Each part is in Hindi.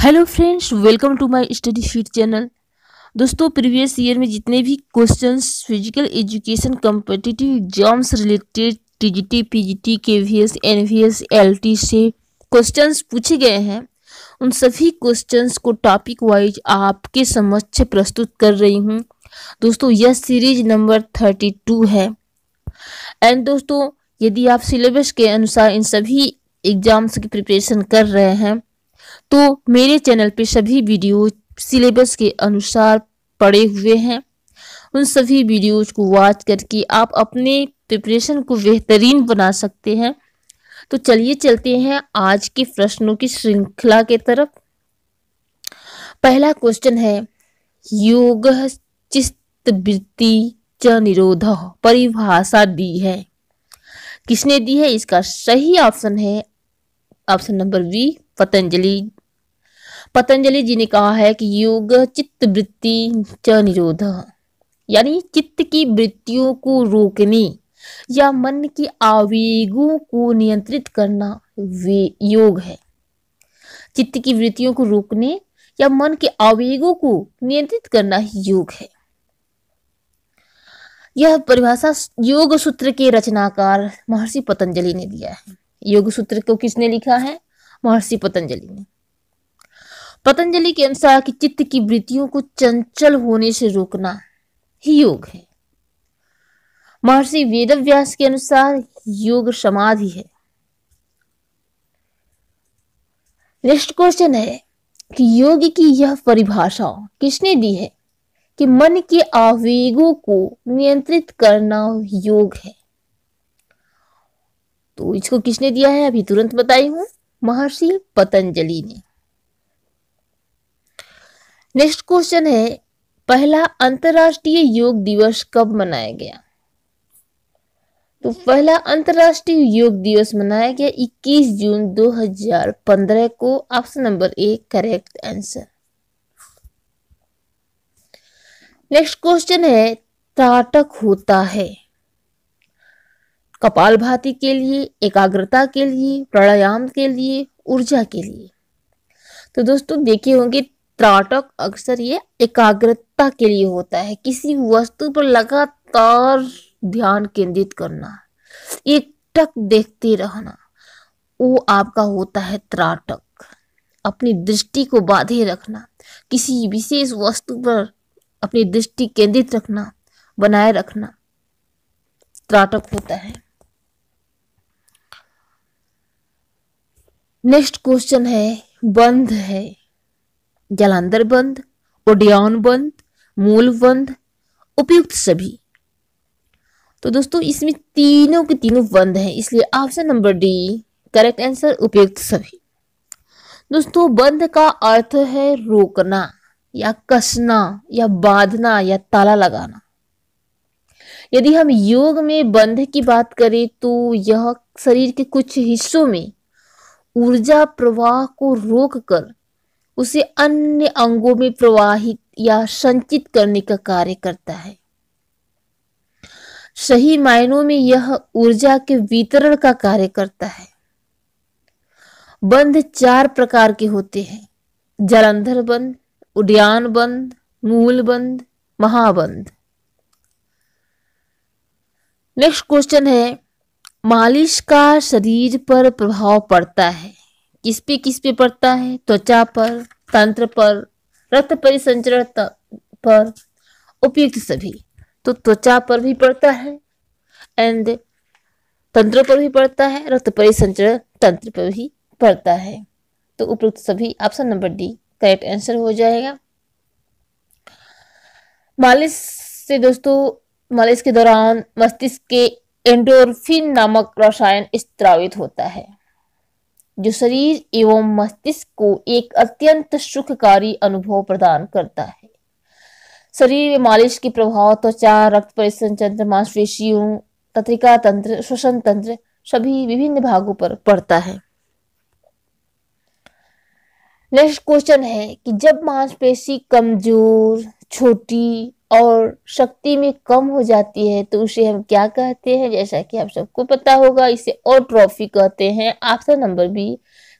hello friends welcome to my study sheet channel दोस्तों प्रीवियस ईयर में जितने भी questions physical education competitive exams related TGT PGT KVS NVS LT से क्वेश्चंस पूछे गए हैं उन सभी क्वेश्चंस को टॉपिक वाइज आपके समक्ष प्रस्तुत कर रही हूँ दोस्तों यह सीरीज नंबर थर्टी टू है एंड दोस्तों यदि आप सिलेबस के अनुसार इन सभी एग्जाम्स की प्रिपरेशन कर रहे हैं तो मेरे चैनल पे सभी वीडियो सिलेबस के अनुसार पड़े हुए हैं उन सभी वीडियोज को वॉच करके आप अपने प्रिपरेशन को बेहतरीन बना सकते हैं तो चलिए चलते हैं आज के प्रश्नों की श्रृंखला के तरफ पहला क्वेश्चन है योग चित्त वृत्ति च निरोध परिभाषा दी है किसने दी है इसका सही ऑप्शन है option number B Patanjali Patanjali ji ने कहा है कि योग चित्त वृत्ति च निरोध यानी चित्त की वृत्तियों को रोकने या मन की आवेगों को नियंत्रित करना वे योग है चित्त की वृत्तियों को रोकने या मन के आवेगों को नियंत्रित करना ही योग है यह परिभाषा योग सूत्र के रचनाकार महर्षि पतंजलि ने दिया है योग सूत्र को किसने लिखा है महर्षि पतंजलि ने पतंजलि के अनुसार कि चित्त की वृत्तियों को चंचल होने से रोकना ही योग है महर्षि व्यास के अनुसार योग समाधि है नेक्स्ट क्वेश्चन है कि योग की यह परिभाषा किसने दी है कि मन के आवेगों को नियंत्रित करना योग है तो इसको किसने दिया है अभी तुरंत बताई हूं महर्षि पतंजलि ने नेक्स्ट क्वेश्चन है पहला अंतरराष्ट्रीय योग दिवस कब मनाया गया तो पहला अंतर्राष्ट्रीय योग दिवस मनाया गया 21 जून 2015 को option number A correct answer next question है ताटक होता है कपाल भाती के लिए एकाग्रता के लिए प्राणायाम के लिए ऊर्जा के लिए तो दोस्तों देखे होंगे त्राटक अक्सर ये एकाग्रता के लिए होता है किसी वस्तु पर लगातार ध्यान केंद्रित करना एक टक देखते रहना वो आपका होता है त्राटक अपनी दृष्टि को बाधे रखना किसी विशेष वस्तु पर अपनी दृष्टि केंद्रित रखना बनाए रखना त्राटक होता है नेक्स्ट क्वेश्चन है बंध है जलांधर बंद ओडियान बंध मूल बंध उपयुक्त सभी तो दोस्तों इसमें तीनों के तीनों बंद हैं इसलिए option number D correct answer उपयुक्त सभी दोस्तों बंद का अर्थ है रोकना या कसना या बांधना या ताला लगाना यदि हम योग में बंध की बात करें तो यह शरीर के कुछ हिस्सों में ऊर्जा प्रवाह को रोककर उसे अन्य अंगों में प्रवाहित या संचित करने का कार्य करता है सही मायनों में यह ऊर्जा के वितरण का कार्य करता है बंध चार प्रकार के होते हैं जलंधर बंध उड्यान बंध मूल बंद महाबंध नेक्स्ट क्वेश्चन है मालिश का शरीर पर प्रभाव पड़ता है किस पे किस पे पड़ता है त्वचा पर तंत्र पर रक्त परिसंचरण पर उपयुक्त सभी तो त्वचा पर भी पड़ता है एंड तंत्र पर भी पड़ता है रक्त परिसंचरण तंत्र पर भी पड़ता है तो उपयुक्त सभी option number D correct answer हो जाएगा मालिश से दोस्तों मालिश के दौरान मस्तिष्क के एंडोरफिन नामक रसायन स्त्रावित होता है जो शरीर एवं मस्तिष्क को एक अत्यंत सुखकारी अनुभव प्रदान करता है शरीर में मालिश के प्रभाव त्वचा तो रक्त परिसंचन तंत्र मांसपेशियों तत्रिका तंत्र श्वसन तंत्र सभी विभिन्न भागों पर पड़ता है नेक्स्ट क्वेश्चन है कि जब मांसपेशी कमजोर छोटी और शक्ति में कम हो जाती है तो उसे हम क्या कहते हैं जैसा कि आप सबको पता होगा इसे ट्रॉफी कहते हैं आपका नंबर भी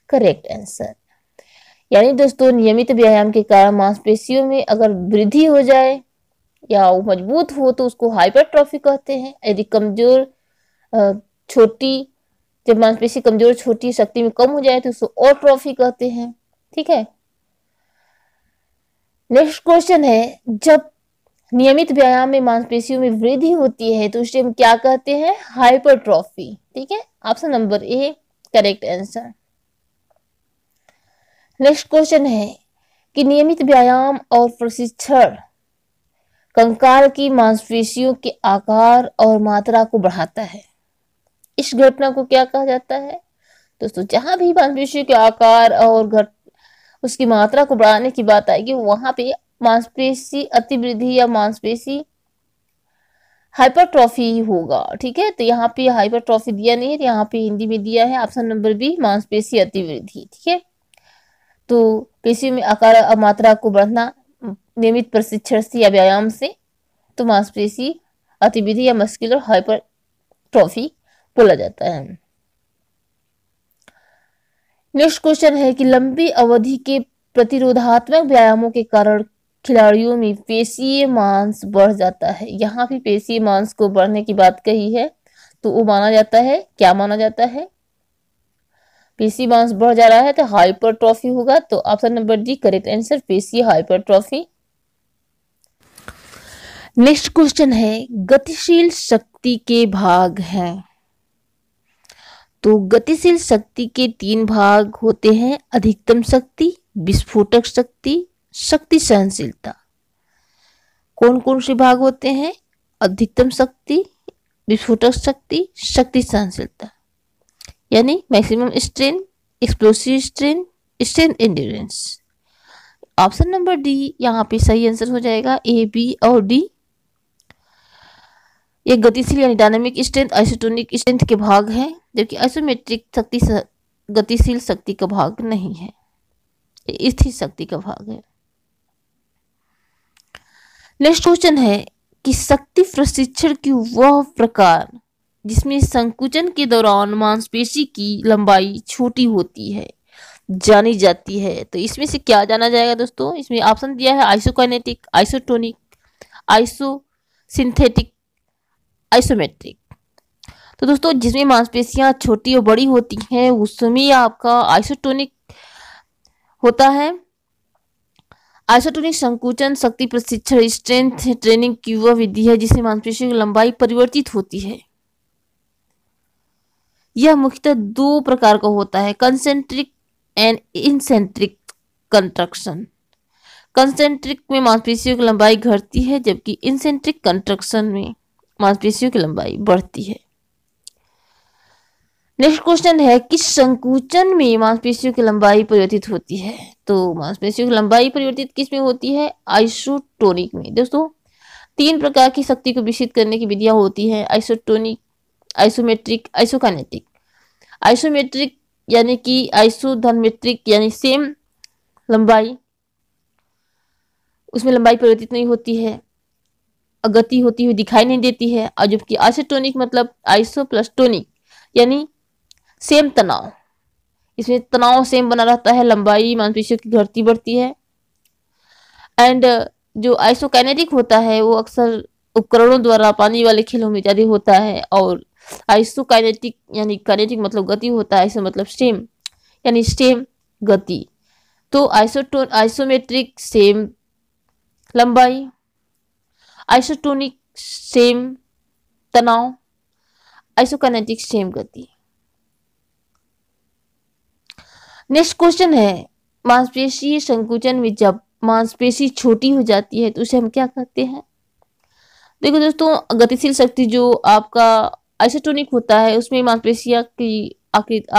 करेक्ट आंसर यानी दोस्तों नियमित व्यायाम के कारण मांसपेशियों में अगर वृद्धि हो जाए या वो मजबूत हो तो उसको हाइपरट्रॉफी कहते हैं यदि कमजोर छोटी जब मांसपेशी कमजोर छोटी शक्ति में कम हो जाए तो उसको ट्रॉफी कहते हैं ठीक है नेक्स्ट क्वेश्चन है जब नियमित व्यायाम में मांसपेशियों में वृद्धि होती है तो उसे हम क्या कहते हैं हाइपरट्रॉफी ठीक है option number A correct answer next question है कि नियमित व्यायाम और प्रशिक्षण कंकाल की मांसपेशियों के आकार और मात्रा को बढ़ाता है इस घटना को क्या कहा जाता है दोस्तों जहां भी मांसपेशियों के आकार और घट उसकी मात्रा को बढ़ाने की बात आएगी वहां पे मांसपेशी अतिवृद्धि या मांसपेशी हाइपरट्रॉफी होगा ठीक है तो यहाँ पे हाइपरट्रॉफी दिया नहीं है तो यहाँ पे हिंदी में दिया है ऑप्शन नंबर बी मांसपेशी अतिवृद्धि ठीक है तो पेशियों में आकार मात्रा को बढ़ना नियमित प्रशिक्षण से या व्यायाम से तो मांसपेशी अतिविधि या मस्कुलर हाइपरट्रॉफी बोला जाता है नेक्स्ट क्वेश्चन है कि लंबी अवधि के प्रतिरोधात्मक व्यायामों के कारण खिलाड़ियों में पेशीय मांस बढ़ जाता है यहाँ भी पेशी मांस को बढ़ने की बात कही है तो वो माना जाता है क्या माना जाता है पेशी मांस बढ़ जा रहा है तो हाइपर ट्रॉफी होगा तो option number D correct answer पेशी हाइपर ट्रॉफी नेक्स्ट क्वेश्चन है गतिशील शक्ति के भाग हैं तो गतिशील शक्ति के तीन भाग होते हैं अधिकतम शक्ति विस्फोटक शक्ति शक्ति सहनशीलता कौन कौन से भाग होते हैं अधिकतम शक्ति विस्फोटक शक्ति शक्ति सहनशीलता यानी maximum strain explosive strain strain endurance option number D यहाँ पे सही आंसर हो जाएगा ए बी और डी ये गतिशील यानी डायनामिक स्ट्रेंथ आइसोटोनिक स्ट्रेंथ के भाग हैं जबकि आइसोमेट्रिक शक्ति गतिशील शक्ति का भाग नहीं है स्थिर शक्ति का भाग है नेक्स्ट क्वेश्चन है कि शक्ति प्रशिक्षण की वह प्रकार जिसमें संकुचन के दौरान मांसपेशी की लंबाई छोटी होती है जानी जाती है तो इसमें से क्या जाना जाएगा दोस्तों इसमें ऑप्शन दिया है isokinetic isotonic iso synthetic isometric तो दोस्तों जिसमें मांसपेशियां छोटी और बड़ी होती हैं उसमें आपका आइसोटोनिक होता है आइसोटोनिक संकुचन शक्ति प्रशिक्षण स्ट्रेंथ ट्रेनिंग की वह विधि है जिससे मांसपेशियों की लंबाई परिवर्तित होती है यह मुख्यतः दो प्रकार का होता है concentric and eccentric contraction concentric में मांसपेशियों की लंबाई घटती है जबकि इंसेंट्रिक कंट्रक्शन में मांसपेशियों की लंबाई बढ़ती है नेक्स्ट क्वेश्चन है कि संकुचन में मांसपेशियों की लंबाई परिवर्तित होती है तो मांसपेशियों की लंबाई परिवर्तित किस में होती है आइसोटोनिक में दोस्तों तीन प्रकार की शक्ति को विकसित करने की विधियां होती है आइसोटोनिक आइसोमेट्रिक आइसोकाइनेटिक आइसोमेट्रिक यानी कि आइसोधनमेट्रिक यानी सेम लंबाई उसमें लंबाई परिवर्तित नहीं होती है गति होती हुई दिखाई नहीं देती है और जबकि आइसोटोनिक मतलब आइसो प्लस टोनिक यानी सेम तनाव इसमें तनाव सेम बना रहता है लंबाई मांसपेशियों की घटती बढ़ती है एंड जो आइसोकैनेटिक होता है वो अक्सर उपकरणों द्वारा पानी वाले खेलों में जारी होता है और आइसोकाइनेटिक यानी काइनेटिक मतलब गति होता है आइसो मतलब स्टेम यानी स्टेम गति तो आइसोटोन आइसोमेट्रिक सेम लंबाई आइसोटोनिक सेम तनाव आइसोकाइनेटिक सेम गति नेक्स्ट क्वेश्चन है मांसपेशी संकुचन में जब मांसपेशी छोटी हो जाती है तो उसे हम क्या कहते हैं देखो दोस्तों गतिशील शक्ति जो आपका आइसोटोनिक होता है उसमें मांसपेशिया की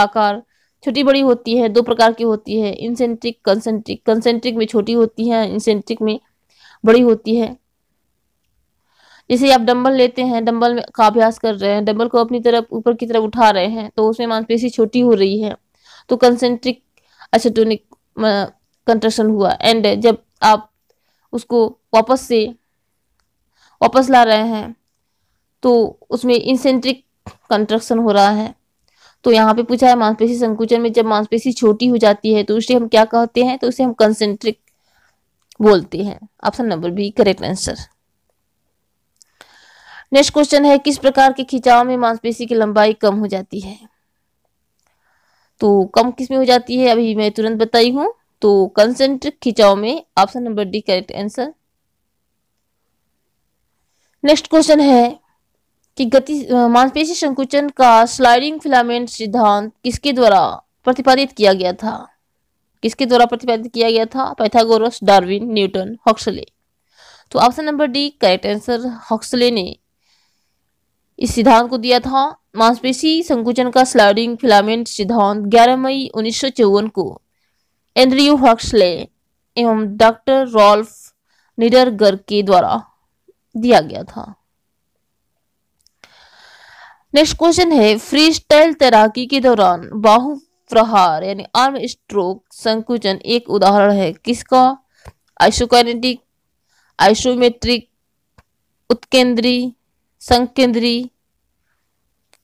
आकार छोटी बड़ी होती है दो प्रकार की होती है इंसेंट्रिक कंसेंट्रिक कंसेंट्रिक में छोटी होती है इंसेंट्रिक में बड़ी होती है जैसे आप डंबल लेते हैं डंबल का अभ्यास कर रहे हैं डंबल को अपनी तरफ ऊपर की तरफ उठा रहे हैं तो उसमें मांसपेशी छोटी हो रही है तो कंसेंट्रिक एसेटोनिक कंट्रक्शन हुआ एंड जब आप उसको वापस से वापस ला रहे हैं तो उसमें इंसेंट्रिक कंट्रक्शन हो रहा है तो यहाँ पे पूछा है मांसपेशी संकुचन में जब मांसपेशी छोटी हो जाती है तो उसे हम क्या कहते हैं तो उसे हम कंसेंट्रिक बोलते हैं option number B correct answer next question है किस प्रकार के खिंचाव में मांसपेशी की लंबाई कम हो जाती है तो कम किस में हो जाती है अभी मैं तुरंत बताई हूँ तो कंसेंट्रिक खिंचाव में option number D correct answer next question है कि गति मांसपेशी संकुचन का स्लाइडिंग फिलामेंट सिद्धांत किसके द्वारा प्रतिपादित किया गया था किसके द्वारा प्रतिपादित किया गया था पैथागोरस डार्विन न्यूटन हॉक्सले तो option number D correct answer Huxley ने इस सिद्धांत को दिया था मांसपेशी संकुचन का स्लाइडिंग फिलामेंट सिद्धांत 11 मई उन्नीस को एंड्रियो हक्सले एवं डॉक्टर रॉल्फ निडरगर के द्वारा दिया गया था नेक्स्ट क्वेश्चन है फ्री स्टाइल तैराकी के दौरान बाहु प्रहार यानी आर्म स्ट्रोक संकुचन एक उदाहरण है किसका आइसोकाइनेटिक आइसोमेट्रिक उत्केंद्री संकेंद्री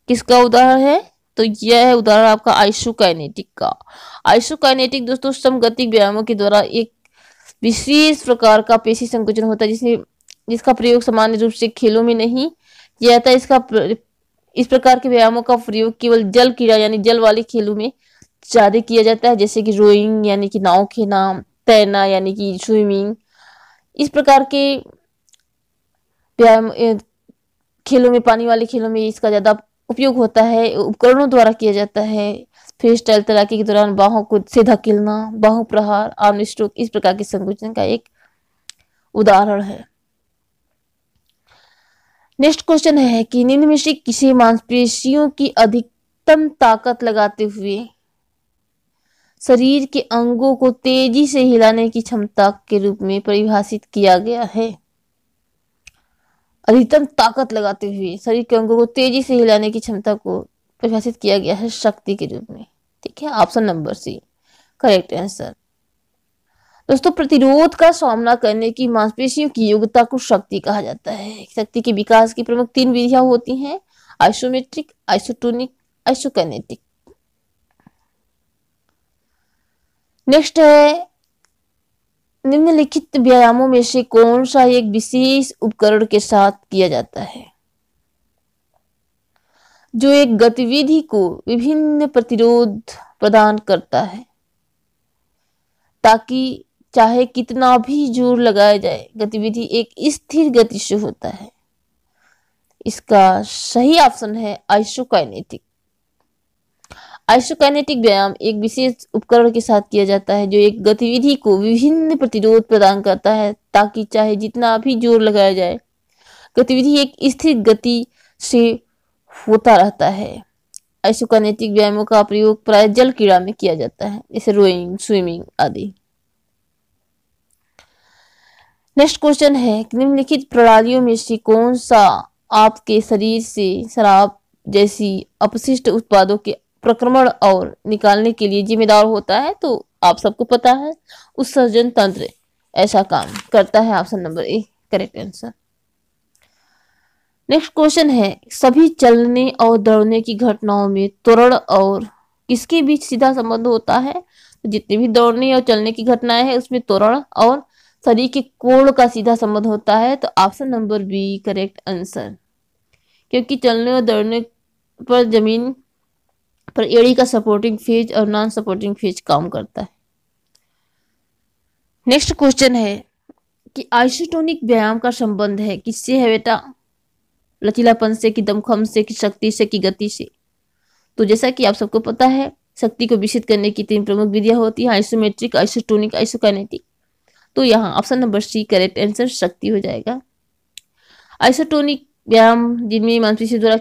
किसका उदाहरण है तो यह है उदाहरण आपका आइसोकाइनेटिक का आइसोकाइनेटिक दोस्तों समगतिक व्यायामों के द्वारा एक विशेष प्रकार का पेशी संकुचन होता है जिसमें जिसका प्रयोग सामान्य रूप से खेलों में नहीं किया जाता इसका प्र... इस प्रकार के व्यायामों का प्रयोग केवल जल क्रीड़ा यानी जल वाले खेलों में ज्यादा किया जाता है जैसे कि रोइंग यानी कि नाव खेलना तैरना यानी कि स्विमिंग इस प्रकार के व्यायाम खेलों में पानी वाले खेलों में इसका ज़्यादा उपयोग होता है उपकरणों द्वारा किया जाता है फिर स्टाइल तैराकी के दौरान बाहों को सीधा खिलना बाहू प्रहार आर्म स्ट्रोक इस प्रकार के संकुचन का एक उदाहरण है नेक्स्ट क्वेश्चन है कि निम्न में से किसी मांसपेशियों की अधिकतम ताकत लगाते हुए शरीर के अंगों को तेजी से हिलाने की क्षमता के रूप में परिभाषित किया गया है अधिकतम ताकत लगाते हुए शरीर के अंगों को तेजी से हिलाने की क्षमता को परिभाषित किया गया है शक्ति के रूप में ठीक है option number C correct answer दोस्तों प्रतिरोध का सामना करने की मांसपेशियों की योग्यता को शक्ति कहा जाता है शक्ति के विकास की प्रमुख तीन विधियां होती हैं आइसोमेट्रिक आइसोटोनिक आइसोकैनेटिक नेक्स्ट है निम्नलिखित व्यायामों में से कौन सा एक विशेष उपकरण के साथ किया जाता है जो एक गतिविधि को विभिन्न प्रतिरोध प्रदान करता है ताकि चाहे कितना भी जोर लगाया जाए गतिविधि एक स्थिर गति से होता है इसका सही ऑप्शन है आइसोकाइनेटिक आइसोकाइनेटिक व्यायाम एक विशेष उपकरण के साथ किया जाता है जो एक गतिविधि को विभिन्न प्रतिरोध प्रदान करता है ताकि चाहे जितना भी जोर लगाया जाए गतिविधि एक स्थिर गति से होता रहता है आइसोकाइनेटिक व्यायामों का प्रयोग प्राय जल क्रीड़ा में किया जाता है जैसे रोइंग स्विमिंग आदि नेक्स्ट क्वेश्चन है निम्नलिखित प्रणालियों में से कौन सा आपके शरीर से शराब जैसी अपशिष्ट उत्पादों के प्रक्रमण और निकालने के लिए जिम्मेदार होता है तो आप सबको पता है उत्सर्जन तंत्र ऐसा काम करता है option number A correct answer next question है सभी चलने और दौड़ने की घटनाओं में त्वरण और किसके बीच सीधा संबंध होता है तो भी दौड़ने और चलने की घटनाएं हैं उसमें त्वरण और शरीर के कोण का सीधा संबंध होता है तो option number B correct answer क्योंकि चलने और दौड़ने पर जमीन पर एडी का सपोर्टिंग फेज और नॉन सपोर्टिंग फेज काम करता है नेक्स्ट क्वेश्चन है कि आइसोटोनिक व्यायाम का संबंध है किससे है बेटा लचीलापन से कि दमखम से कि शक्ति से कि गति से तो जैसा कि आप सबको पता है शक्ति को विकसित करने की तीन प्रमुख विधियां होती है आइसोमेट्रिक आइसोटोनिक आइसोकाइनेटिक तो यहाँ option number C correct answer शक्ति हो जाएगा आइसोटोनिक व्यायाम जिनमें मांसपेशी द्वारा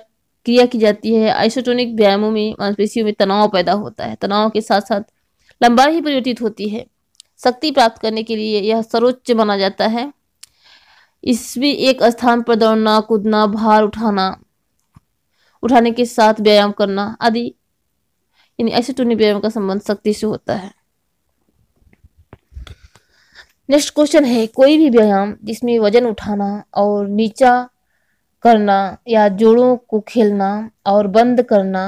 क्रिया की जाती है आइसोटोनिक व्यायामों में मांसपेशियों में तनाव पैदा होता है तनाव के साथ साथ लंबाई ही परिवर्तित होती है शक्ति प्राप्त करने के लिए यह सर्वोच्च माना जाता है इसमें एक स्थान पर दौड़ना कूदना भार उठाना उठाने के साथ व्यायाम करना आदि यानी आइसोटोनिक व्यायाम का संबंध शक्ति से होता है नेक्स्ट क्वेश्चन है कोई भी व्यायाम जिसमें वजन उठाना और नीचा करना या जोड़ों को खेलना और बंद करना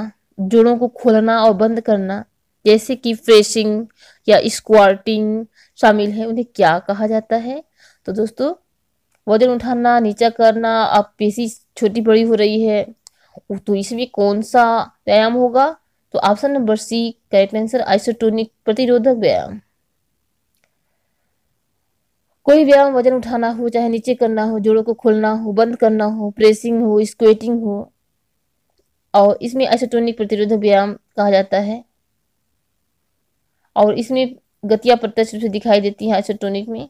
जोड़ों को खोलना और बंद करना जैसे कि फ्रेशिंग या स्क्वाटिंग शामिल है उन्हें क्या कहा जाता है तो दोस्तों वजन उठाना नीचा करना आप पेशी छोटी बड़ी हो रही है तो इसमें कौन सा व्यायाम होगा तो ऑप्शन नंबर सी कैंसर आइसोटोनिक प्रतिरोधक व्यायाम कोई व्यायाम वजन उठाना हो चाहे नीचे करना हो जोड़ों को खोलना हो बंद करना हो प्रेसिंग हो स्क्वेटिंग हो और इसमें आइसोटोनिक प्रतिरोधक व्यायाम कहा जाता है और इसमें गतियाँ प्रत्यक्ष रूप से दिखाई देती हैं आइसोटोनिक में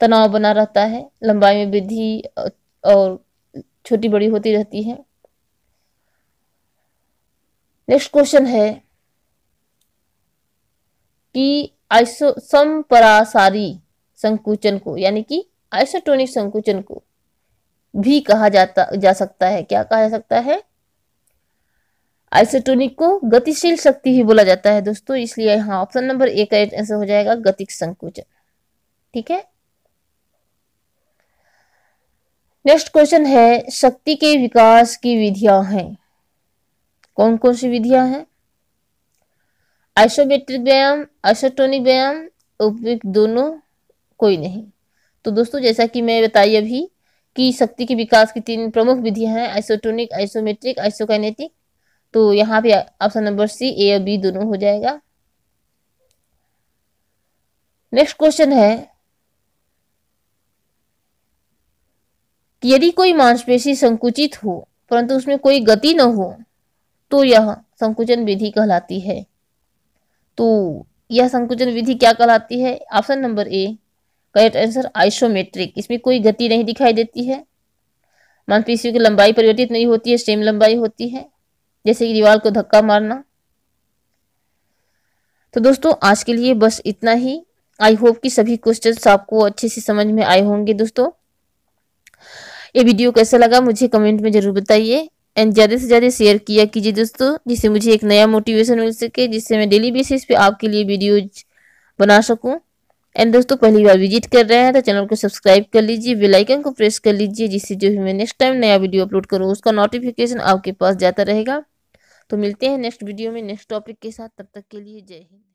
तनाव बना रहता है लंबाई में वृद्धि और छोटी बड़ी होती रहती है नेक्स्ट क्वेश्चन है कि आइसो सम परासारी संकुचन को यानी कि आइसोटोनिक संकुचन को भी कहा जाता जा सकता है क्या कहा जा सकता है आइसोटोनिक को गतिशील शक्ति ही बोला जाता है दोस्तों इसलिए यहाँ ऑप्शन नंबर एक का आंसर हो जाएगा गतिक संकुचन ठीक है नेक्स्ट क्वेश्चन है शक्ति के विकास की विधियां हैं कौन कौन सी विधियां हैं आइसोमेट्रिक व्यायाम आइसोटोनिक व्यायाम उपयुक्त दोनों कोई नहीं तो दोस्तों जैसा कि मैं बताई अभी कि शक्ति के विकास की तीन प्रमुख विधियां हैं आइसोटोनिक आइसोमेट्रिक आइसोकाइनेटिक तो यहाँ पे ऑप्शन नंबर सी ए और बी दोनों हो जाएगा नेक्स्ट क्वेश्चन है कि यदि कोई मांसपेशी संकुचित हो परंतु उसमें कोई गति न हो तो यह संकुचन विधि कहलाती है तो यह संकुचन विधि क्या कहलाती है option number A correct answer isometric इसमें कोई गति नहीं दिखाई देती है मानपीसी तो की लंबाई परिवर्तित नहीं होती है सेम लंबाई होती है जैसे कि दीवार को धक्का मारना तो दोस्तों आज के लिए बस इतना ही आई होप कि सभी क्वेश्चन आपको अच्छे से समझ में आए होंगे दोस्तों ये वीडियो कैसा लगा मुझे कमेंट में ज़रूर बताइए एंड ज़्यादा से ज़्यादा शेयर किया कीजिए दोस्तों जिससे मुझे एक नया मोटिवेशन मिल सके जिससे मैं डेली बेसिस पे आपके लिए वीडियो बना सकूं एंड दोस्तों पहली बार विजिट कर रहे हैं तो चैनल को सब्सक्राइब कर लीजिए बेलाइकन को प्रेस कर लीजिए जिससे जो भी मैं नेक्स्ट टाइम नया वीडियो अपलोड करूँ उसका नोटिफिकेशन आपके पास जाता रहेगा तो मिलते हैं नेक्स्ट वीडियो में नेक्स्ट टॉपिक के साथ तब तक के लिए जय हिंद